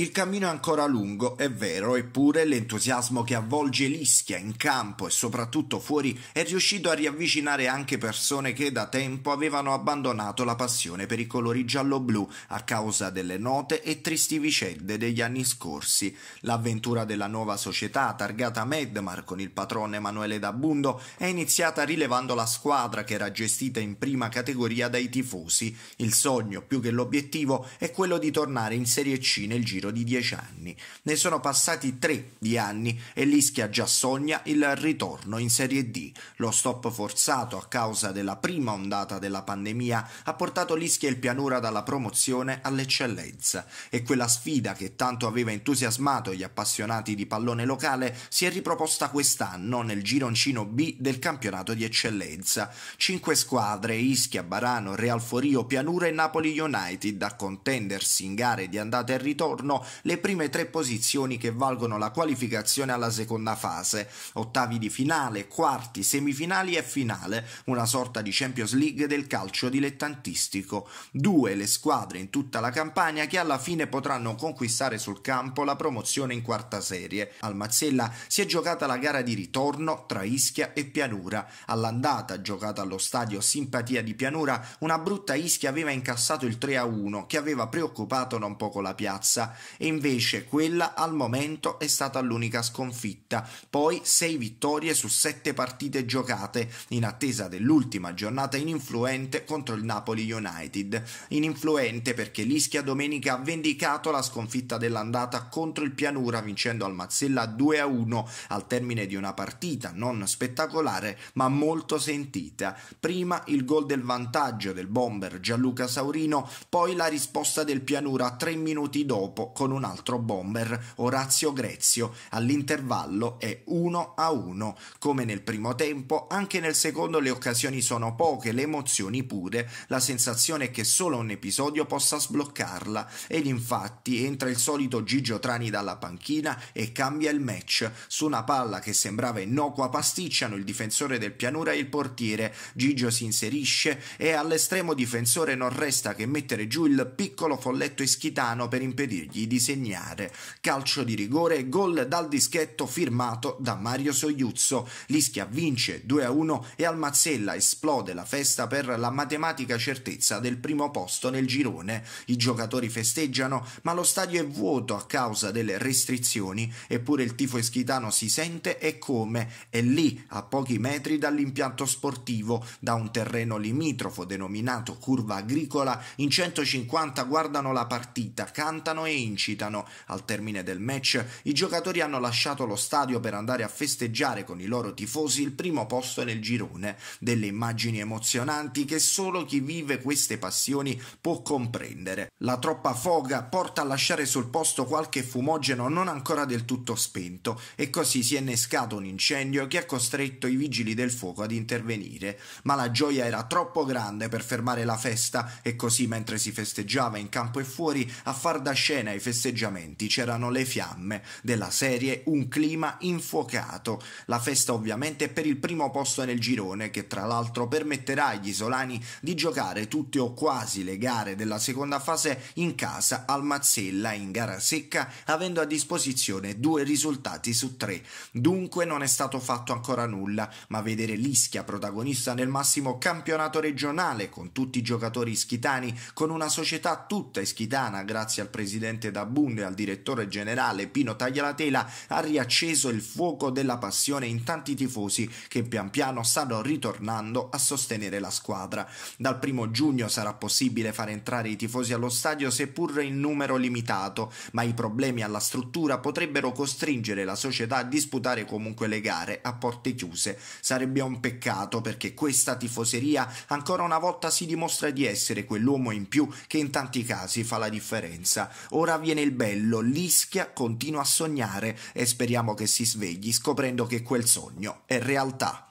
Il cammino è ancora lungo, è vero, eppure l'entusiasmo che avvolge l'Ischia in campo e soprattutto fuori è riuscito a riavvicinare anche persone che da tempo avevano abbandonato la passione per i colori giallo-blu a causa delle note e tristi vicende degli anni scorsi. L'avventura della nuova società, targata Medmar con il patrone Emanuele Dabundo, è iniziata rilevando la squadra che era gestita in prima categoria dai tifosi. Il sogno, più che l'obiettivo, è quello di tornare in Serie C nel giro seguito di dieci anni. Ne sono passati tre di anni e l'Ischia già sogna il ritorno in Serie D. Lo stop forzato a causa della prima ondata della pandemia ha portato l'Ischia e il Pianura dalla promozione all'eccellenza e quella sfida che tanto aveva entusiasmato gli appassionati di pallone locale si è riproposta quest'anno nel gironcino B del campionato di eccellenza. Cinque squadre, Ischia, Barano, Real Forio, Pianura e Napoli United a contendersi in gare di andata e ritorno le prime tre posizioni che valgono la qualificazione alla seconda fase, ottavi di finale, quarti, semifinali e finale, una sorta di Champions League del calcio dilettantistico. Due le squadre in tutta la campagna che alla fine potranno conquistare sul campo la promozione in quarta serie. Al Mazzella si è giocata la gara di ritorno tra Ischia e Pianura. All'andata, giocata allo stadio Simpatia di Pianura, una brutta Ischia aveva incassato il 3-1 che aveva preoccupato non poco la piazza e invece quella al momento è stata l'unica sconfitta, poi 6 vittorie su 7 partite giocate in attesa dell'ultima giornata ininfluente contro il Napoli United. Ininfluente perché l'Ischia domenica ha vendicato la sconfitta dell'andata contro il Pianura vincendo al Mazzella 2-1 al termine di una partita non spettacolare ma molto sentita. Prima il gol del vantaggio del bomber Gianluca Saurino, poi la risposta del Pianura 3 minuti dopo con un altro bomber, Orazio Grezio, all'intervallo è 1 a 1. Come nel primo tempo, anche nel secondo le occasioni sono poche, le emozioni pure, la sensazione è che solo un episodio possa sbloccarla ed infatti entra il solito Gigio Trani dalla panchina e cambia il match. Su una palla che sembrava innocua pasticciano il difensore del pianura e il portiere. Gigio si inserisce e all'estremo difensore non resta che mettere giù il piccolo folletto ischitano per impedirgli fargli disegnare. Calcio di rigore e gol dal dischetto firmato da Mario Sogliuzzo. L'Ischia vince 2-1 e al Mazzella esplode la festa per la matematica certezza del primo posto nel girone. I giocatori festeggiano, ma lo stadio è vuoto a causa delle restrizioni, eppure il tifo eschitano si sente e come è lì, a pochi metri dall'impianto sportivo, da un terreno limitrofo denominato curva agricola, in 150 guardano la partita, cantano e in incitano. Al termine del match i giocatori hanno lasciato lo stadio per andare a festeggiare con i loro tifosi il primo posto nel girone, delle immagini emozionanti che solo chi vive queste passioni può comprendere. La troppa foga porta a lasciare sul posto qualche fumogeno non ancora del tutto spento e così si è innescato un incendio che ha costretto i vigili del fuoco ad intervenire, ma la gioia era troppo grande per fermare la festa e così mentre si festeggiava in campo e fuori a far da scena ai festeggiamenti c'erano le fiamme della serie Un clima infuocato. La festa ovviamente è per il primo posto nel girone che tra l'altro permetterà agli isolani di giocare tutte o quasi le gare della seconda fase in casa al Mazzella in gara secca avendo a disposizione due risultati su tre. Dunque non è stato fatto ancora nulla, ma vedere l'Ischia protagonista nel massimo campionato regionale con tutti i giocatori ischitani, con una società tutta ischitana grazie al presidente direttamente da e al direttore generale Pino Taglialatela ha riacceso il fuoco della passione in tanti tifosi che pian piano stanno ritornando a sostenere la squadra. Dal primo giugno sarà possibile far entrare i tifosi allo stadio seppur in numero limitato, ma i problemi alla struttura potrebbero costringere la società a disputare comunque le gare a porte chiuse. Sarebbe un peccato perché questa tifoseria ancora una volta si dimostra di essere quell'uomo in più che in tanti casi fa la differenza. Ora viene il bello, l'Ischia continua a sognare e speriamo che si svegli scoprendo che quel sogno è realtà.